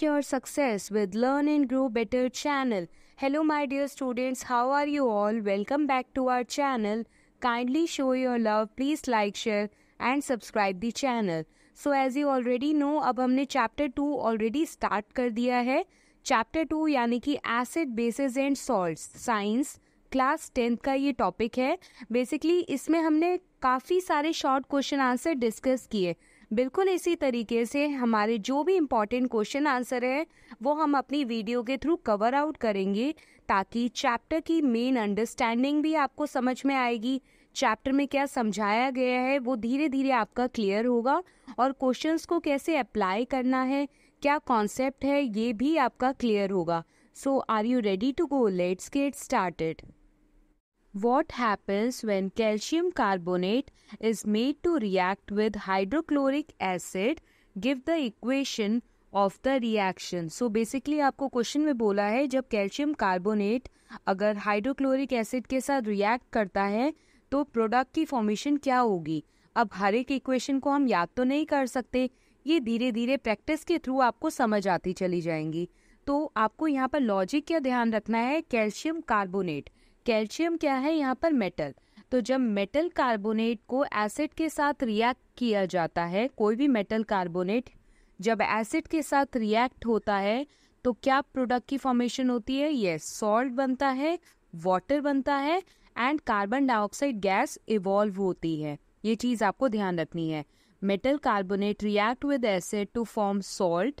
Unlock Your Success with Learn and Grow Better channel. Hello, my dear students, how are you all? Welcome back to our channel. Kindly show your love. Please like, share, and subscribe the channel. So, as you already know, अब हमने chapter 2 already start कर दिया है Chapter 2 यानी कि Acid, Bases and Salts, Science, class tenth का ये topic है बेसिकली इसमें हमने काफ़ी सारे शॉर्ट क्वेश्चन आंसर डिस्कस किए बिल्कुल इसी तरीके से हमारे जो भी इम्पॉर्टेंट क्वेश्चन आंसर है वो हम अपनी वीडियो के थ्रू कवर आउट करेंगे ताकि चैप्टर की मेन अंडरस्टैंडिंग भी आपको समझ में आएगी चैप्टर में क्या समझाया गया है वो धीरे धीरे आपका क्लियर होगा और क्वेश्चंस को कैसे अप्लाई करना है क्या कॉन्सेप्ट है ये भी आपका क्लियर होगा so are you ready to go let's get started what happens when calcium carbonate is made to react with hydrochloric acid give the equation of the reaction so basically आपको question में बोला है जब calcium carbonate अगर hydrochloric acid के साथ react करता है तो प्रोडक्ट की फॉर्मेशन क्या होगी अब हर एक इक्वेशन को हम याद तो नहीं कर सकते ये धीरे धीरे प्रैक्टिस के थ्रू आपको समझ आती चली जाएंगी तो आपको यहाँ पर लॉजिक क्या ध्यान रखना है कैल्शियम कार्बोनेट कैल्शियम क्या है यहाँ पर मेटल तो जब मेटल कार्बोनेट को एसिड के साथ रिएक्ट किया जाता है कोई भी मेटल कार्बोनेट जब एसिड के साथ रिएक्ट होता है तो क्या प्रोडक्ट की फॉर्मेशन होती है ये सॉल्ट बनता है वाटर बनता है and carbon dioxide gas evolve होती है ये चीज़ आपको ध्यान रखनी है metal carbonate react with acid to form salt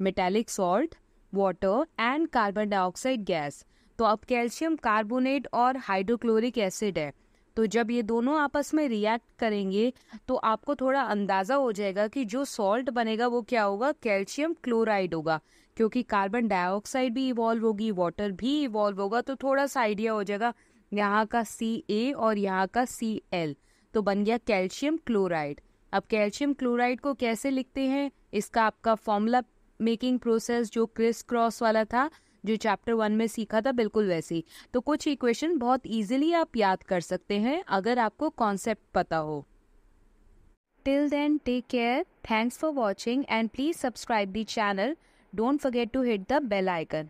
metallic salt water and carbon dioxide gas तो अब कैल्शियम कार्बोनेट और हाइड्रोक्लोरिक एसिड है तो जब ये दोनों आपस में रिएक्ट करेंगे तो आपको थोड़ा अंदाज़ा हो जाएगा कि जो सॉल्ट बनेगा वो क्या होगा कैल्शियम क्लोराइड होगा क्योंकि कार्बन डाइऑक्साइड भी इवॉल्व होगी वाटर भी इवॉल्व होगा तो थोड़ा सा आइडिया हो जाएगा यहाँ का सी ए और यहाँ का सी एल तो बन गया कैल्शियम क्लोराइड अब कैल्शियम क्लोराइड को कैसे लिखते हैं इसका आपका फॉर्मूला मेकिंग प्रोसेस जो क्रिस क्रॉस वाला था जो चैप्टर वन में सीखा था बिल्कुल वैसे ही तो कुछ इक्वेशन बहुत इजीली आप याद कर सकते हैं अगर आपको कॉन्सेप्ट पता हो till then take care thanks for watching and please subscribe the channel don't forget to hit the bell icon